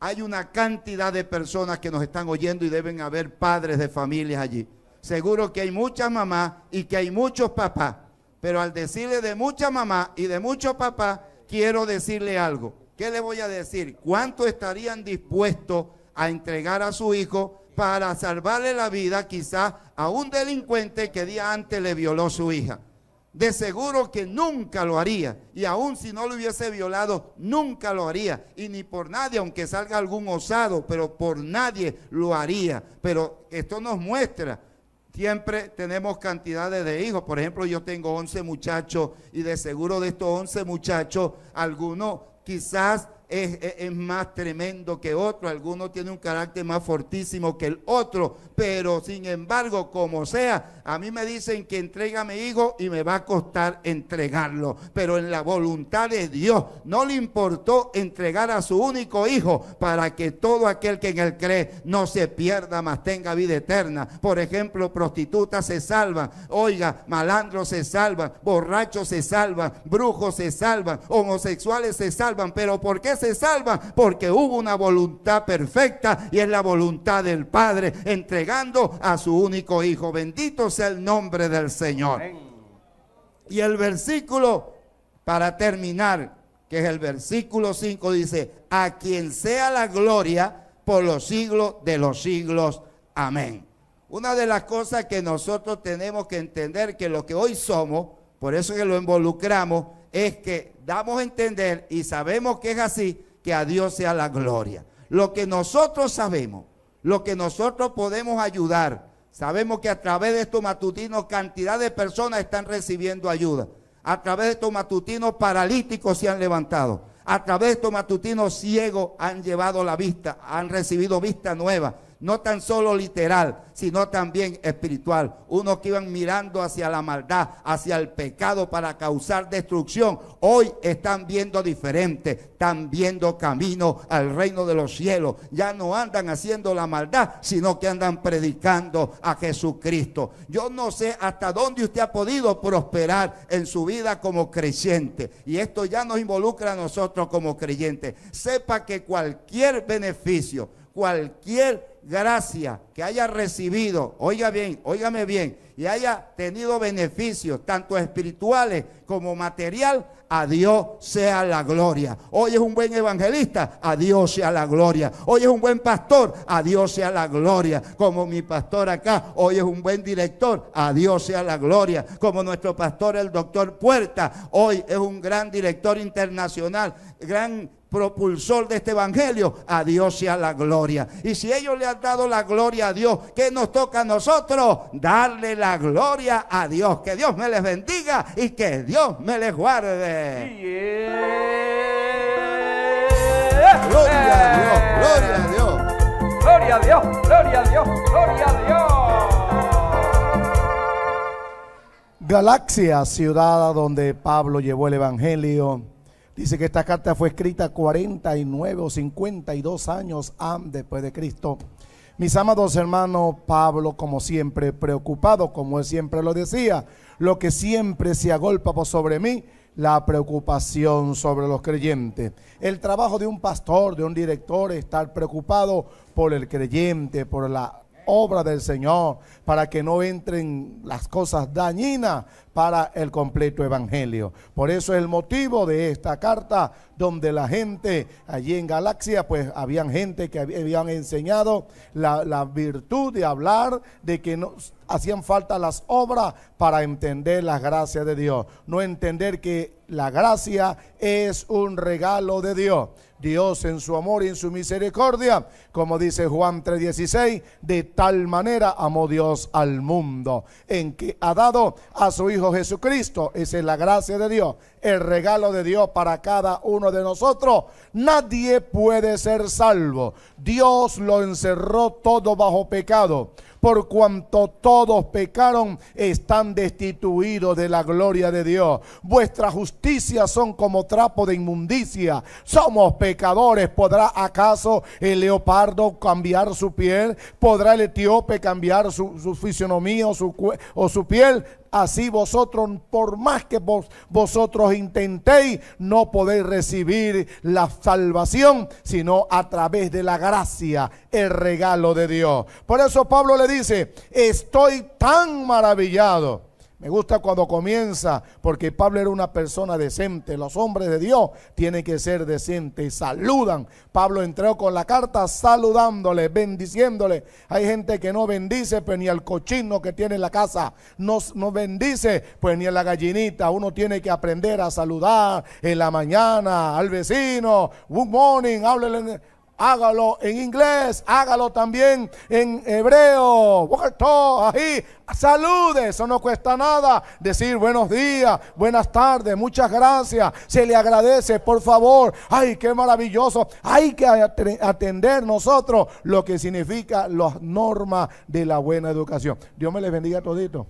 Hay una cantidad de personas que nos están oyendo y deben haber padres de familias allí. Seguro que hay muchas mamás y que hay muchos papás. Pero al decirle de muchas mamás y de muchos papás, quiero decirle algo. ¿Qué le voy a decir? ¿Cuánto estarían dispuestos a entregar a su hijo para salvarle la vida quizás a un delincuente que día antes le violó su hija? De seguro que nunca lo haría. Y aún si no lo hubiese violado, nunca lo haría. Y ni por nadie, aunque salga algún osado, pero por nadie lo haría. Pero esto nos muestra. Siempre tenemos cantidades de hijos. Por ejemplo, yo tengo 11 muchachos y de seguro de estos 11 muchachos, algunos quizás es, más tremendo que otro, alguno tiene un carácter más fortísimo que el otro, pero sin embargo, como sea, a mí me dicen que entrega a mi hijo y me va a costar entregarlo, pero en la voluntad de Dios no le importó entregar a su único hijo para que todo aquel que en él cree no se pierda, más tenga vida eterna. Por ejemplo, prostituta se salva, oiga, malandro se salva, borracho se salva brujo se salva, homosexuales se salvan, pero ¿por qué se salva Porque hubo una voluntad perfecta y es la voluntad del Padre entregando a su único Hijo. Bendito sea el nombre del Señor. Y el versículo, para terminar, que es el versículo 5, dice, a quien sea la gloria por los siglos de los siglos. Amén. Una de las cosas que nosotros tenemos que entender que lo que hoy somos, por eso que lo involucramos, es que damos a entender y sabemos que es así, que a Dios sea la gloria. Lo que nosotros sabemos, lo que nosotros podemos ayudar, sabemos que a través de estos matutinos cantidad de personas están recibiendo ayuda. A través de estos matutinos paralíticos se han levantado. A través de estos matutinos ciegos han llevado la vista, han recibido vista nueva no tan solo literal, sino también espiritual. Unos que iban mirando hacia la maldad, hacia el pecado para causar destrucción, hoy están viendo diferente, están viendo camino al reino de los cielos. Ya no andan haciendo la maldad, sino que andan predicando a Jesucristo. Yo no sé hasta dónde usted ha podido prosperar en su vida como creyente. Y esto ya nos involucra a nosotros como creyentes. Sepa que cualquier beneficio, cualquier gracia que haya recibido, oiga bien, óigame bien, y haya tenido beneficios, tanto espirituales como material, a Dios sea la gloria. Hoy es un buen evangelista, a Dios sea la gloria. Hoy es un buen pastor, a Dios sea la gloria. Como mi pastor acá, hoy es un buen director, a Dios sea la gloria. Como nuestro pastor, el doctor Puerta, hoy es un gran director internacional, gran propulsor de este evangelio, a Dios sea la gloria. Y si ellos le han dado la gloria a Dios, ¿qué nos toca a nosotros? Darle la gloria a Dios. Que Dios me les bendiga y que Dios me les guarde. Gloria a Dios, gloria a Dios. Gloria a Dios, gloria a Dios, gloria a Dios. Galaxia, ciudad donde Pablo llevó el evangelio Dice que esta carta fue escrita 49 o 52 años después de Cristo. Mis amados hermanos, Pablo, como siempre, preocupado, como él siempre lo decía, lo que siempre se agolpa sobre mí, la preocupación sobre los creyentes. El trabajo de un pastor, de un director, estar preocupado por el creyente, por la obra del Señor, para que no entren las cosas dañinas para el completo evangelio. Por eso es el motivo de esta carta, donde la gente allí en Galaxia, pues habían gente que habían enseñado la, virtud de hablar, de que no, hacían falta las obras para entender las gracias de Dios. No entender que la gracia es un regalo de Dios. Dios en su amor y en su misericordia, como dice Juan 3:16, de tal manera amó Dios al mundo, en que ha dado a su Hijo Jesucristo. Esa es la gracia de Dios, el regalo de Dios para cada uno de nosotros. Nadie puede ser salvo. Dios lo encerró todo bajo pecado por cuanto todos pecaron, están destituidos de la gloria de Dios. Vuestra justicia son como trapo de inmundicia. Somos pecadores. ¿Podrá acaso el leopardo cambiar su piel? ¿Podrá el etíope cambiar su, fisonomía fisionomía o su piel? así vosotros, por más que vosotros intentéis, no podéis recibir la salvación, sino a través de la gracia, el regalo de Dios. Por eso Pablo le dice, estoy tan maravillado me gusta cuando comienza, porque Pablo era una persona decente. Los hombres de Dios tienen que ser decentes. Saludan. Pablo entró con la carta saludándole, bendiciéndole. Hay gente que no bendice, pues ni al cochino que tiene en la casa. No, no bendice, pues ni a la gallinita. Uno tiene que aprender a saludar en la mañana al vecino. Good morning, háblele hágalo en inglés, hágalo también en hebreo. ahí, salude, eso no cuesta nada. Decir buenos días, buenas tardes, muchas gracias, se le agradece, por favor. Ay, qué maravilloso. Hay que atender nosotros lo que significa las normas de la buena educación. Dios me les bendiga todito.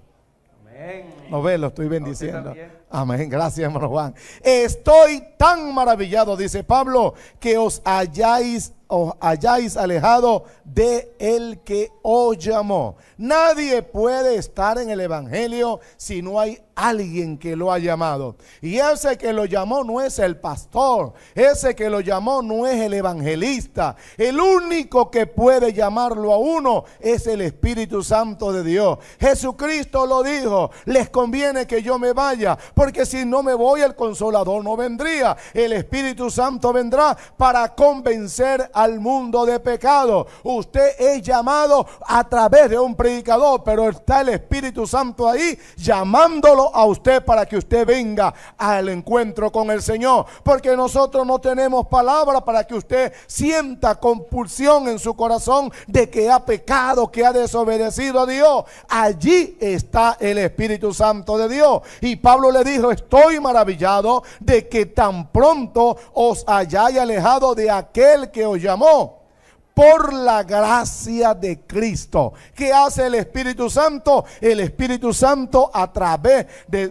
Amén. Nos ve, lo estoy bendiciendo. Amén. Gracias, hermano Juan. Estoy tan maravillado, dice Pablo, que os hayáis, os hayáis alejado de el que os llamó. Nadie puede estar en el Evangelio si no hay alguien que lo ha llamado. Y ese que lo llamó no es el pastor, ese que lo llamó no es el evangelista. El único que puede llamarlo a uno es el Espíritu Santo de Dios. Jesucristo lo dijo, les conviene que yo me vaya porque si no me voy el consolador no vendría. El Espíritu Santo vendrá para convencer al mundo de pecado. Usted es llamado a través de un predicador, pero está el Espíritu Santo ahí llamándolo a usted para que usted venga al encuentro con el Señor, porque nosotros no tenemos palabra para que usted sienta compulsión en su corazón de que ha pecado, que ha desobedecido a Dios. Allí está el Espíritu Santo de Dios. Y Pablo le dijo, estoy maravillado de que tan pronto os hayáis alejado de aquel que os llamó por la gracia de Cristo. ¿Qué hace el Espíritu Santo? El Espíritu Santo a través de,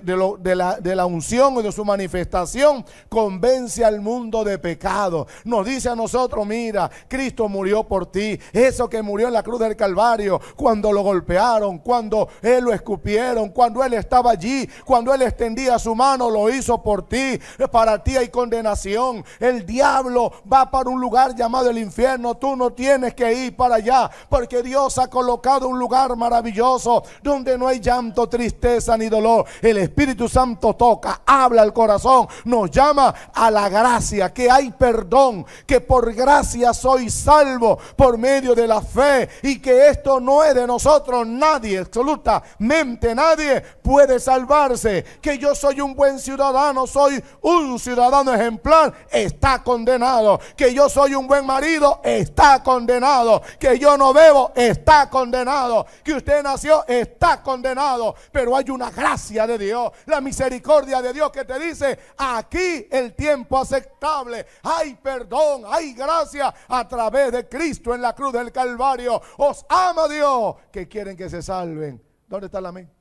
la, unción y de su manifestación convence al mundo de pecado. Nos dice a nosotros, mira, Cristo murió por ti. Eso que murió en la cruz del Calvario, cuando lo golpearon, cuando Él lo escupieron, cuando Él estaba allí, cuando Él extendía su mano, lo hizo por ti. Para ti hay condenación. El diablo va para un lugar llamado el infierno. Tú no tienes que ir para allá, porque Dios ha colocado un lugar maravilloso donde no hay llanto, tristeza ni dolor. El Espíritu Santo toca, habla al corazón, nos llama a la gracia, que hay perdón, que por gracia soy salvo por medio de la fe y que esto no es de nosotros, nadie, absolutamente nadie puede salvarse, que yo soy un buen ciudadano, soy un ciudadano ejemplar, está condenado, que yo soy un buen marido, está condenado. Que yo no bebo, está condenado. Que usted nació, está condenado. Pero hay una gracia de Dios, la misericordia de Dios que te dice, aquí el tiempo aceptable. Hay perdón, hay gracia a través de Cristo en la cruz del Calvario. Os ama Dios que quieren que se salven. ¿Dónde está la amén?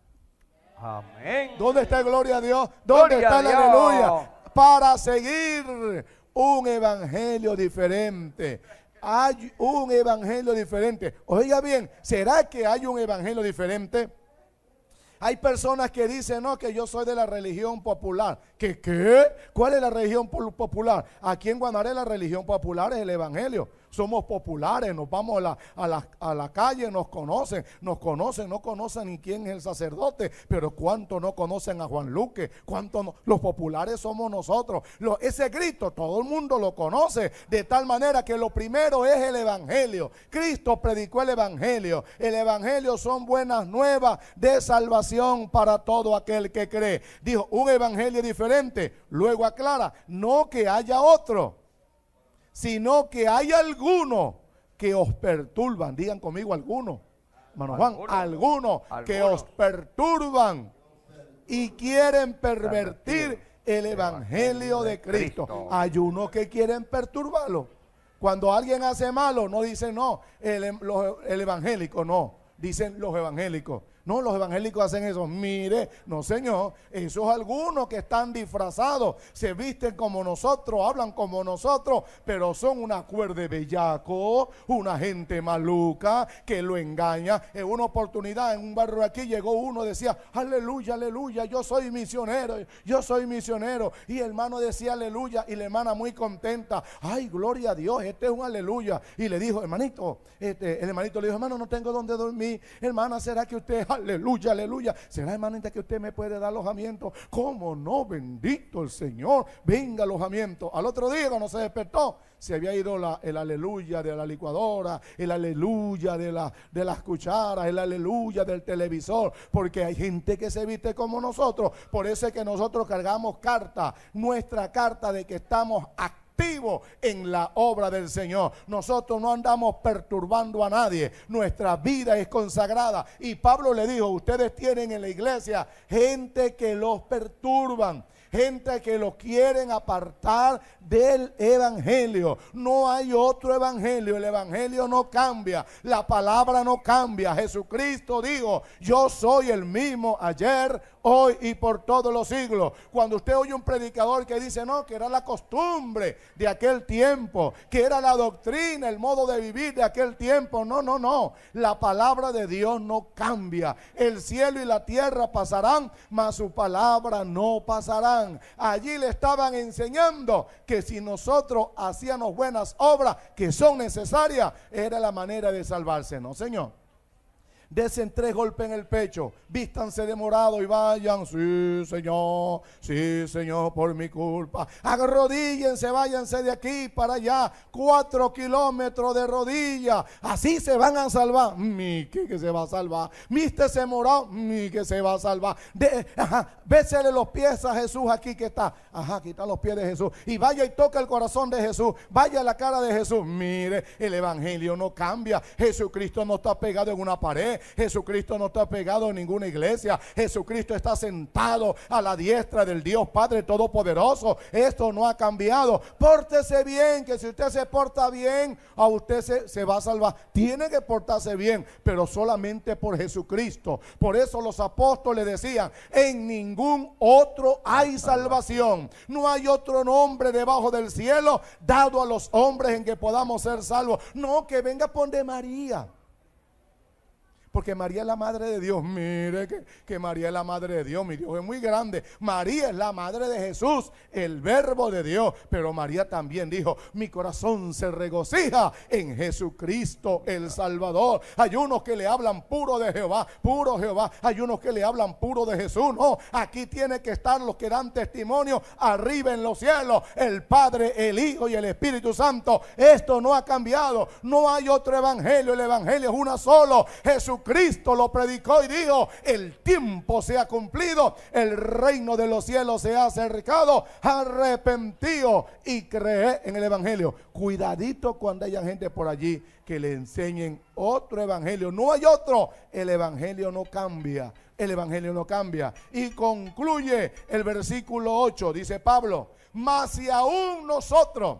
¿Dónde está la gloria a Dios? ¿Dónde está la aleluya? Para seguir un evangelio diferente hay un evangelio diferente. Oiga bien, ¿será que hay un evangelio diferente? Hay personas que dicen, no, que yo soy de la religión popular. ¿Qué? qué? ¿Cuál es la religión popular? Aquí en Guanare la religión popular es el evangelio somos populares, nos vamos a la, calle, nos conocen, nos conocen, no conocen ni quién es el sacerdote, pero cuánto no conocen a Juan Luque, cuánto los populares somos nosotros. ese grito todo el mundo lo conoce, de tal manera que lo primero es el Evangelio. Cristo predicó el Evangelio. El Evangelio son buenas nuevas de salvación para todo aquel que cree. Dijo, un Evangelio diferente. Luego aclara, no que haya otro sino que hay algunos que os perturban. Digan conmigo algunos, hermano Juan, algunos que os perturban y quieren pervertir el evangelio de Cristo. Hay uno que quieren perturbarlo. Cuando alguien hace malo, no dicen no, em, el evangélico no, dicen los evangélicos. No, los evangélicos hacen eso. Mire, no señor, esos algunos que están disfrazados, se visten como nosotros, hablan como nosotros, pero son una cuerda de bellaco, una gente maluca que lo engaña. En una oportunidad en un barrio aquí llegó uno, decía, aleluya, aleluya, yo soy misionero, yo soy misionero. Y el hermano decía, aleluya, y la hermana muy contenta, ay, gloria a Dios, este es un aleluya. Y le dijo, hermanito, este, el hermanito le dijo, hermano, no tengo dónde dormir, hermana, ¿será que usted, aleluya, aleluya. ¿Será hermanita que usted me puede dar alojamiento? ¿Cómo no? Bendito el Señor. Venga alojamiento. Al otro día cuando se despertó, se había ido el aleluya de la licuadora, el aleluya de, la, de las cucharas, el aleluya del televisor, porque hay gente que se viste como nosotros. Por eso es que nosotros cargamos carta, nuestra carta de que estamos aquí, en la obra del Señor. Nosotros no andamos perturbando a nadie. Nuestra vida es consagrada. Y Pablo le dijo, ustedes tienen en la iglesia gente que los perturban gente que lo quieren apartar del evangelio. No hay otro evangelio, el evangelio no cambia, la palabra no cambia. Jesucristo dijo, yo soy el mismo ayer, hoy y por todos los siglos. Cuando usted oye un predicador que dice, no, que era la costumbre de aquel tiempo, que era la doctrina, el modo de vivir de aquel tiempo, no, no, no. La palabra de Dios no cambia. El cielo y la tierra pasarán, mas su palabra no pasarán. Allí le estaban enseñando que si nosotros hacíamos buenas obras que son necesarias, era la manera de salvarse, ¿no, Señor? desen tres golpes en el pecho, vístanse de morado y vayan, sí Señor, sí Señor, por mi culpa. Arrodíllense, váyanse de aquí para allá, cuatro kilómetros de rodilla, así se van a salvar. Mi que se va a salvar, místese morado, mi que se va a salvar. De, ajá, bésele los pies a Jesús aquí que está, ajá, quita los pies de Jesús y vaya y toca el corazón de Jesús, vaya a la cara de Jesús. Mire, el evangelio no cambia, Jesucristo no está pegado en una pared. Jesucristo no está pegado en ninguna iglesia. Jesucristo está sentado a la diestra del Dios Padre Todopoderoso. Esto no ha cambiado. Pórtese bien, que si usted se porta bien, a usted se, se va a salvar. Tiene que portarse bien, pero solamente por Jesucristo. Por eso los apóstoles decían, en ningún otro hay salvación. No hay otro nombre debajo del cielo dado a los hombres en que podamos ser salvos. No, que venga por de María porque María es la madre de Dios. Mire que, María es la madre de Dios, mi Dios es muy grande. María es la madre de Jesús, el verbo de Dios. Pero María también dijo, mi corazón se regocija en Jesucristo el Salvador. Hay unos que le hablan puro de Jehová, puro Jehová. Hay unos que le hablan puro de Jesús. No, aquí tiene que estar los que dan testimonio arriba en los cielos, el Padre, el Hijo y el Espíritu Santo. Esto no ha cambiado, no hay otro evangelio, el evangelio es una solo. Jesucristo Cristo lo predicó y dijo, el tiempo se ha cumplido, el reino de los cielos se ha acercado, arrepentido y cree en el Evangelio. Cuidadito cuando haya gente por allí que le enseñen otro Evangelio. No hay otro, el Evangelio no cambia, el Evangelio no cambia. Y concluye el versículo 8, dice Pablo, más si aún nosotros,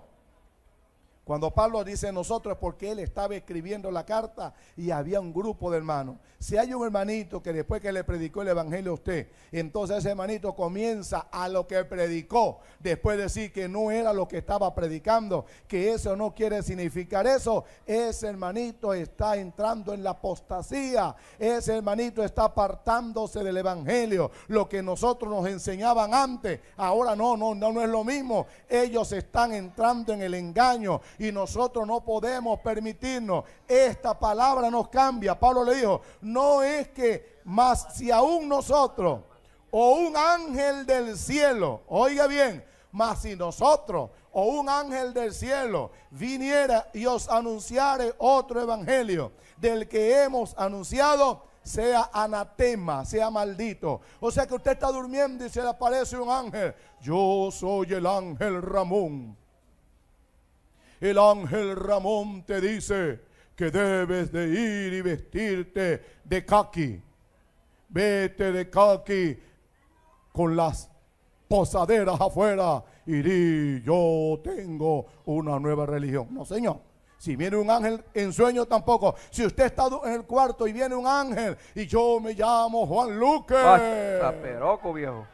cuando Pablo dice nosotros es porque él estaba escribiendo la carta y había un grupo de hermanos. Si hay un hermanito que después que le predicó el evangelio a usted, entonces ese hermanito comienza a lo que predicó, después de decir que no era lo que estaba predicando, que eso no quiere significar eso, ese hermanito está entrando en la apostasía, ese hermanito está apartándose del evangelio, lo que nosotros nos enseñaban antes, ahora no, no, no, no es lo mismo. Ellos están entrando en el engaño y nosotros no podemos permitirnos. Esta palabra nos cambia. Pablo le dijo, no es que más si aún nosotros o un ángel del cielo, oiga bien, más si nosotros o un ángel del cielo viniera y os anunciare otro evangelio del que hemos anunciado, sea anatema, sea maldito. O sea que usted está durmiendo y se le aparece un ángel. Yo soy el ángel Ramón el ángel Ramón te dice que debes de ir y vestirte de caqui. Vete de caqui con las posaderas afuera y di, yo tengo una nueva religión. No, señor. Si viene un ángel en sueño tampoco. Si usted está en el cuarto y viene un ángel y yo me llamo Juan Luque. peroco, viejo.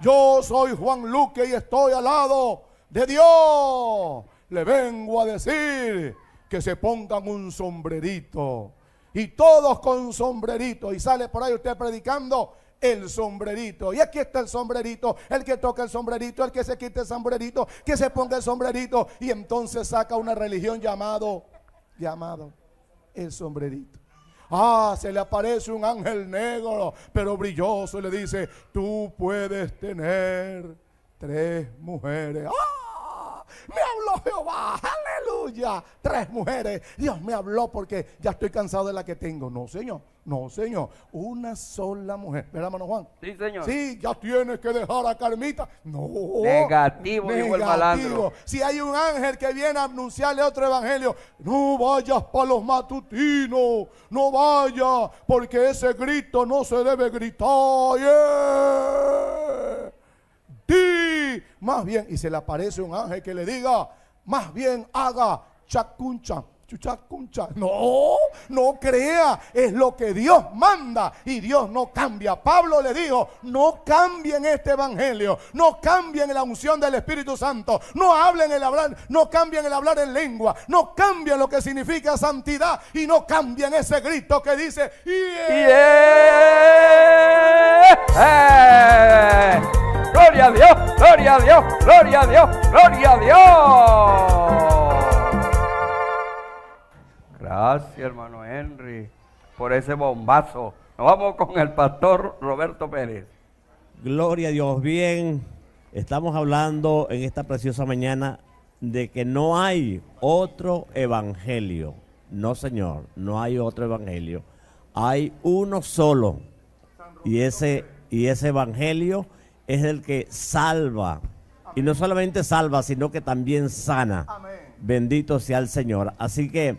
Yo soy Juan Luque y estoy al lado de Dios le vengo a decir que se pongan un sombrerito. Y todos con sombrerito. Y sale por ahí usted predicando el sombrerito. Y aquí está el sombrerito, el que toca el sombrerito, el que se quita el sombrerito, que se ponga el sombrerito. Y entonces saca una religión llamado, llamado el sombrerito. Ah, se le aparece un ángel negro, pero brilloso, y le dice, tú puedes tener tres mujeres. ¡Ah! Me habló Jehová, aleluya. Tres mujeres, Dios me habló porque ya estoy cansado de la que tengo. No, Señor, no, Señor. Una sola mujer, ¿verdad, hermano Juan? Sí, Señor. Sí, ya tienes que dejar a Carmita. No. Negativo, negativo. Si hay un ángel que viene a anunciarle otro evangelio, no vayas para los matutinos, no vayas, porque ese grito no se debe gritar. Más bien, y se le aparece un ángel que le diga, más bien haga chacuncha. No, no crea, es lo que Dios manda y Dios no cambia. Pablo le dijo, no cambien este evangelio, no cambien la unción del Espíritu Santo, no hablen el hablar, no cambien el hablar en lengua, no cambien lo que significa santidad y no cambien ese grito que dice, Gloria a Dios, gloria a Dios, gloria a Dios, gloria a Dios. Gracias, hermano Henry, por ese bombazo. Nos vamos con el pastor Roberto Pérez. Gloria a Dios. Bien, estamos hablando en esta preciosa mañana de que no hay otro evangelio. No, señor, no hay otro evangelio. Hay uno solo. Y ese, y ese evangelio es el que salva. Y no solamente salva, sino que también sana. Bendito sea el Señor. Así que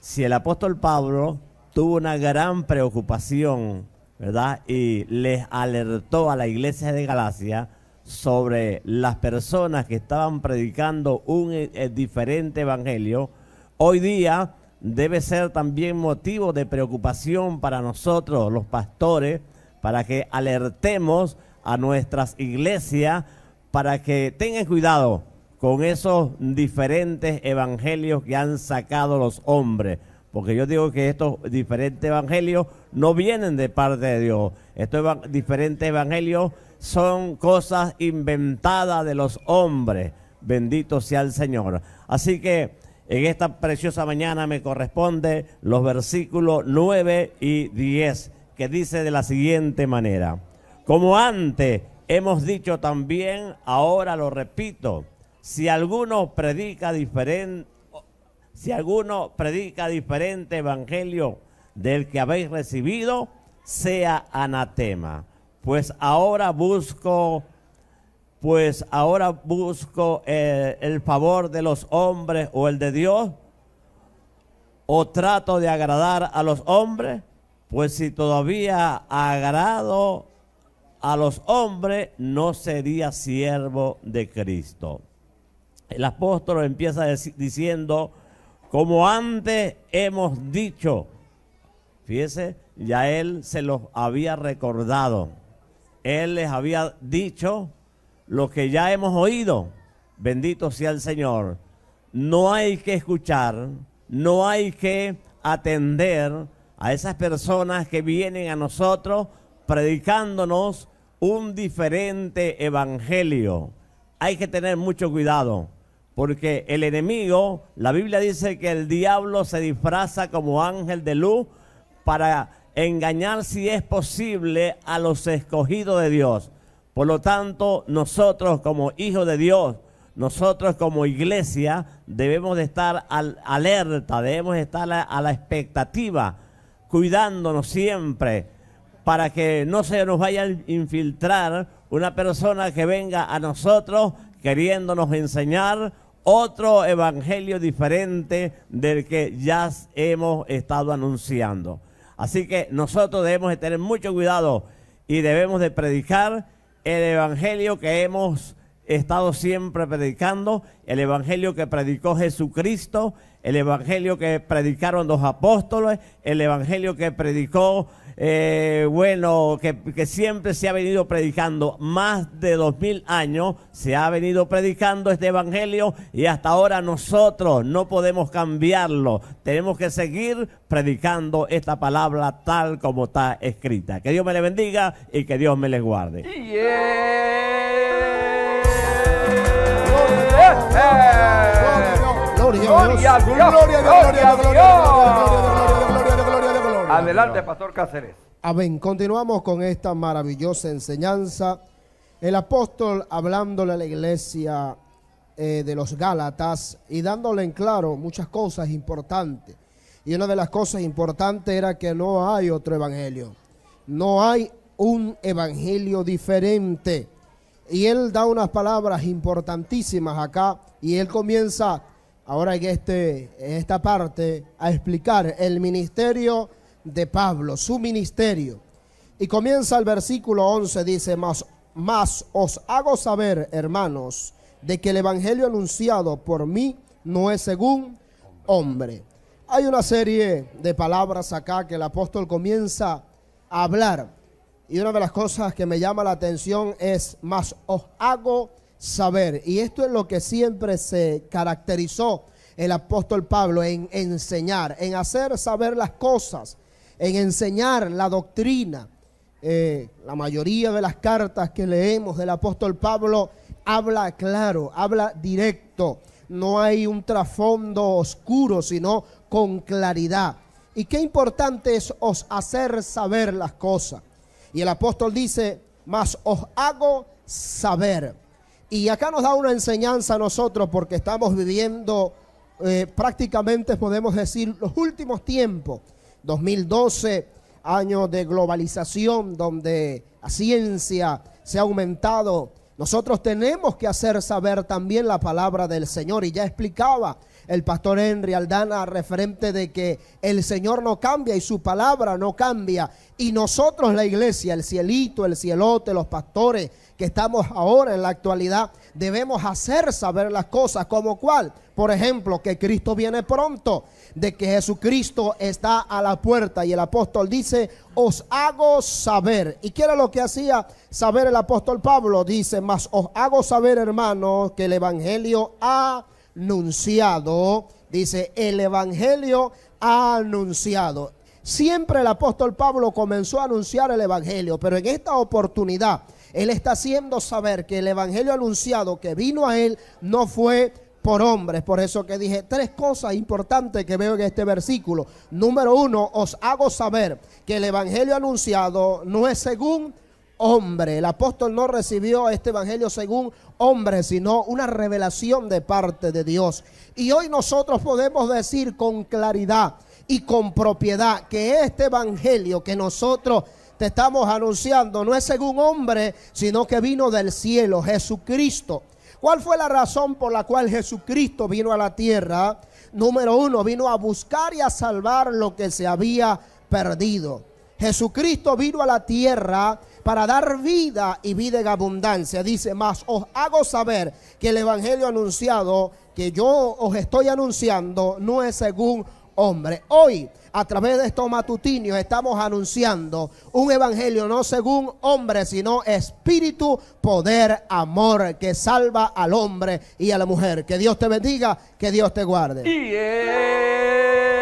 si el apóstol Pablo tuvo una gran preocupación, ¿verdad? Y les alertó a la iglesia de Galacia sobre las personas que estaban predicando un eh, eh, diferente evangelio, hoy día debe ser también motivo de preocupación para nosotros, los pastores, para que alertemos a nuestras iglesias, para que tengan cuidado, con esos diferentes evangelios que han sacado los hombres. Porque yo digo que estos diferentes evangelios no vienen de parte de Dios. Estos diferentes evangelios son cosas inventadas de los hombres. Bendito sea el Señor. Así que en esta preciosa mañana me corresponde los versículos 9 y 10 que dice de la siguiente manera. Como antes hemos dicho también, ahora lo repito si alguno predica diferente, si alguno predica diferente evangelio del que habéis recibido, sea anatema. Pues ahora busco, pues ahora busco el, eh, el favor de los hombres o el de Dios, o trato de agradar a los hombres, pues si todavía agrado a los hombres, no sería siervo de Cristo el apóstol empieza diciendo, como antes hemos dicho, fíjese, ya él se los había recordado, él les había dicho lo que ya hemos oído, bendito sea el Señor, no hay que escuchar, no hay que atender a esas personas que vienen a nosotros predicándonos un diferente evangelio. Hay que tener mucho cuidado porque el enemigo, la Biblia dice que el diablo se disfraza como ángel de luz para engañar si es posible a los escogidos de Dios. Por lo tanto, nosotros como hijos de Dios, nosotros como iglesia debemos de estar alerta, debemos estar a la expectativa, cuidándonos siempre para que no se nos vaya a infiltrar una persona que venga a nosotros queriéndonos enseñar otro evangelio diferente del que ya hemos estado anunciando. Así que nosotros debemos de tener mucho cuidado y debemos de predicar el evangelio que hemos estado siempre predicando, el evangelio que predicó Jesucristo, el evangelio que predicaron los apóstoles, el evangelio que predicó eh, bueno, que, siempre se ha venido predicando, más de dos mil años se ha venido predicando este evangelio y hasta ahora nosotros no podemos cambiarlo. Tenemos que seguir predicando esta palabra tal como está escrita. Que Dios me le bendiga y que Dios me le guarde. Adelante, Pastor Cáceres. Amén. Continuamos con esta maravillosa enseñanza. El apóstol hablándole a la iglesia eh, de los Gálatas y dándole en claro muchas cosas importantes. Y una de las cosas importantes era que no hay otro evangelio. No hay un evangelio diferente. Y él da unas palabras importantísimas acá y él comienza ahora que este, en esta parte a explicar el ministerio de Pablo, su ministerio. Y comienza el versículo 11, dice, más más os hago saber, hermanos, de que el Evangelio anunciado por mí no es según hombre. Hay una serie de palabras acá que el apóstol comienza a hablar. Y una de las cosas que me llama la atención es, más os hago saber. Y esto es lo que siempre se caracterizó el apóstol Pablo en enseñar, en hacer saber las cosas en enseñar la doctrina. Eh, la mayoría de las cartas que leemos del apóstol Pablo habla claro, habla directo. No hay un trasfondo oscuro, sino con claridad. Y qué importante es os hacer saber las cosas. Y el apóstol dice, mas os hago saber. Y acá nos da una enseñanza a nosotros porque estamos viviendo eh, prácticamente, podemos decir, los últimos tiempos 2012, año de globalización donde la ciencia se ha aumentado. Nosotros tenemos que hacer saber también la palabra del Señor. Y ya explicaba el pastor Henry Aldana referente de que el Señor no cambia y su palabra no cambia. Y nosotros la iglesia, el cielito, el cielote, los pastores que estamos ahora en la actualidad, debemos hacer saber las cosas, como cual por ejemplo, que Cristo viene pronto, de que Jesucristo está a la puerta y el apóstol dice, os hago saber. ¿Y qué era lo que hacía saber el apóstol Pablo? Dice, mas os hago saber, hermanos, que el Evangelio ha anunciado, dice, el Evangelio ha anunciado. Siempre el apóstol Pablo comenzó a anunciar el Evangelio, pero en esta oportunidad él está haciendo saber que el evangelio anunciado que vino a él no fue por hombres. Por eso que dije tres cosas importantes que veo en este versículo. Número uno, os hago saber que el evangelio anunciado no es según hombre. El apóstol no recibió este evangelio según hombre, sino una revelación de parte de Dios. Y hoy nosotros podemos decir con claridad y con propiedad que este evangelio que nosotros te estamos anunciando no es según hombre, sino que vino del cielo, Jesucristo. ¿Cuál fue la razón por la cual Jesucristo vino a la tierra? Número uno, vino a buscar y a salvar lo que se había perdido. Jesucristo vino a la tierra para dar vida y vida en abundancia. Dice, más os hago saber que el Evangelio anunciado, que yo os estoy anunciando, no es según hombre. Hoy a través de estos matutinios estamos anunciando un evangelio no según hombre, sino espíritu, poder, amor, que salva al hombre y a la mujer. Que Dios te bendiga, que Dios te guarde.